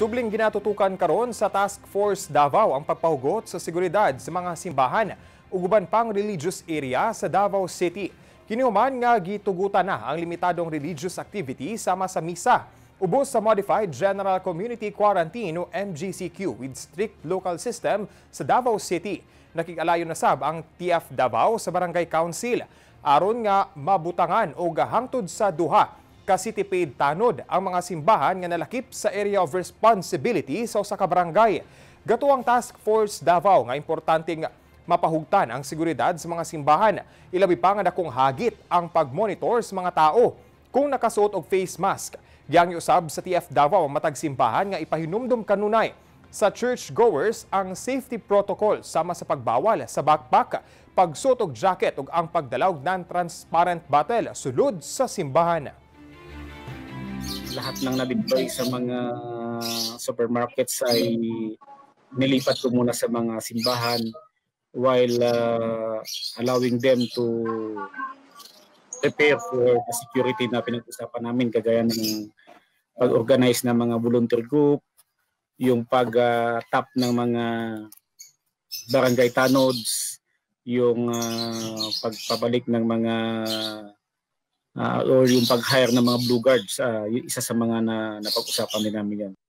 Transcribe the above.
Subling ginatutukan karon sa Task Force Davao ang pagpahugot sa seguridad sa mga simbahan uguban pang religious area sa Davao City. Kinihuman nga gitugutan na ang limitadong religious activity sama sa misa. Ubos sa Modified General Community Quarantine o MGCQ with strict local system sa Davao City. Nakikalayo na sab ang TF Davao sa Barangay Council. Aron nga mabutangan o gahangtod sa duha kasitipid tanod ang mga simbahan nga nalakip sa area of responsibility sa usa ka barangay. Gato ang Task Force Davao nga importanteng mapahugtan ang seguridad sa mga simbahan. Ilabi pa nga dakong hagit ang pagmonitor sa mga tao kung nakasuot og face mask. Giyang usab sa TF Davao matag simbahan nga ipahinumdum kanunay sa churchgoers ang safety protocol sama sa pagbawal sa backpack, pagsuot og jacket ug ang pagdalaw ng transparent bottle sulod sa simbahan lahat ng na-deploy sa mga supermarkets ay nilipat ko muna sa mga simbahan while uh, allowing them to prepare for the security na pinag-usapan namin kagaya ng pag-organize ng mga volunteer group, yung pag-tap ng mga barangay tanods, yung uh, pagpabalik ng mga uh, or yung pag-hire ng mga blue guards, uh, ah, yung isa sa mga na napag-usapan din namin yan.